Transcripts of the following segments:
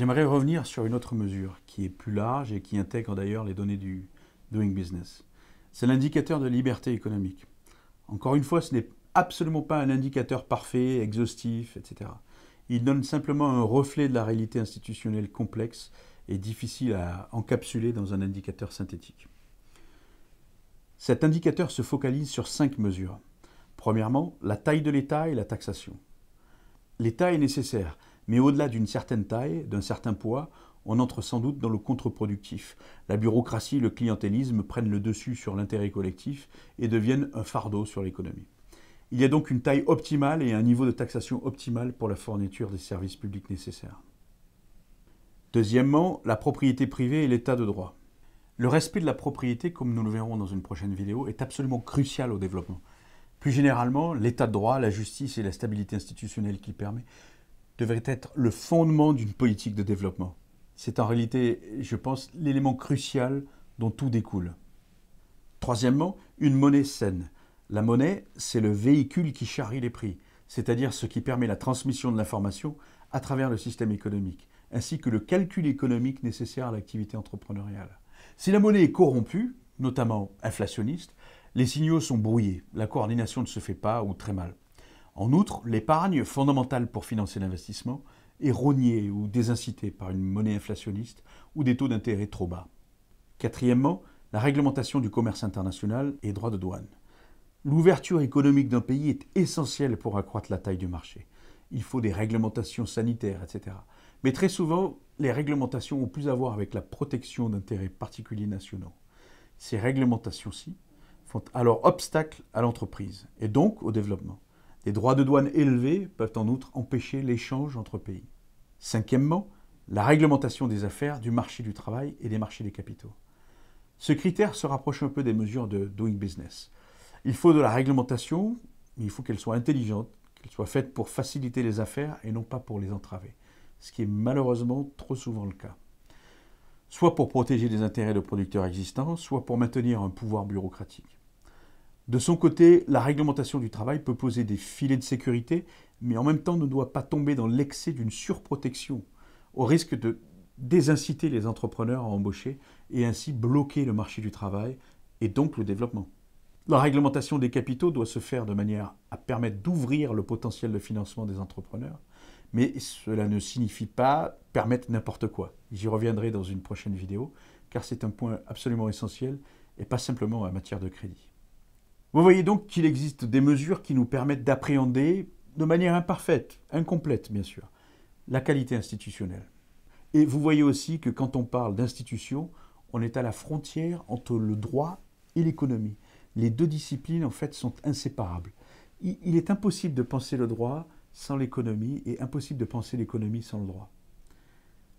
J'aimerais revenir sur une autre mesure qui est plus large et qui intègre d'ailleurs les données du Doing Business. C'est l'indicateur de liberté économique. Encore une fois, ce n'est absolument pas un indicateur parfait, exhaustif, etc. Il donne simplement un reflet de la réalité institutionnelle complexe et difficile à encapsuler dans un indicateur synthétique. Cet indicateur se focalise sur cinq mesures. Premièrement, la taille de l'État et la taxation. L'État est nécessaire mais au-delà d'une certaine taille, d'un certain poids, on entre sans doute dans le contre-productif. La bureaucratie le clientélisme prennent le dessus sur l'intérêt collectif et deviennent un fardeau sur l'économie. Il y a donc une taille optimale et un niveau de taxation optimal pour la fourniture des services publics nécessaires. Deuxièmement, la propriété privée et l'état de droit. Le respect de la propriété, comme nous le verrons dans une prochaine vidéo, est absolument crucial au développement. Plus généralement, l'état de droit, la justice et la stabilité institutionnelle qu'il permet devrait être le fondement d'une politique de développement. C'est en réalité, je pense, l'élément crucial dont tout découle. Troisièmement, une monnaie saine. La monnaie, c'est le véhicule qui charrie les prix, c'est-à-dire ce qui permet la transmission de l'information à travers le système économique, ainsi que le calcul économique nécessaire à l'activité entrepreneuriale. Si la monnaie est corrompue, notamment inflationniste, les signaux sont brouillés, la coordination ne se fait pas ou très mal. En outre, l'épargne, fondamentale pour financer l'investissement, est rognée ou désincitée par une monnaie inflationniste ou des taux d'intérêt trop bas. Quatrièmement, la réglementation du commerce international et droits de douane. L'ouverture économique d'un pays est essentielle pour accroître la taille du marché. Il faut des réglementations sanitaires, etc. Mais très souvent, les réglementations ont plus à voir avec la protection d'intérêts particuliers nationaux. Ces réglementations-ci font alors obstacle à l'entreprise et donc au développement. Les droits de douane élevés peuvent en outre empêcher l'échange entre pays. Cinquièmement, la réglementation des affaires, du marché du travail et des marchés des capitaux. Ce critère se rapproche un peu des mesures de Doing Business. Il faut de la réglementation, mais il faut qu'elle soit intelligente, qu'elle soit faite pour faciliter les affaires et non pas pour les entraver, ce qui est malheureusement trop souvent le cas. Soit pour protéger les intérêts de producteurs existants, soit pour maintenir un pouvoir bureaucratique. De son côté, la réglementation du travail peut poser des filets de sécurité, mais en même temps ne doit pas tomber dans l'excès d'une surprotection, au risque de désinciter les entrepreneurs à embaucher et ainsi bloquer le marché du travail et donc le développement. La réglementation des capitaux doit se faire de manière à permettre d'ouvrir le potentiel de financement des entrepreneurs, mais cela ne signifie pas permettre n'importe quoi. J'y reviendrai dans une prochaine vidéo, car c'est un point absolument essentiel et pas simplement en matière de crédit. Vous voyez donc qu'il existe des mesures qui nous permettent d'appréhender, de manière imparfaite, incomplète bien sûr, la qualité institutionnelle. Et vous voyez aussi que quand on parle d'institution, on est à la frontière entre le droit et l'économie. Les deux disciplines en fait sont inséparables. Il est impossible de penser le droit sans l'économie et impossible de penser l'économie sans le droit.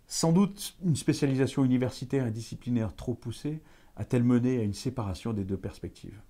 Sans doute, une spécialisation universitaire et disciplinaire trop poussée a-t-elle mené à une séparation des deux perspectives.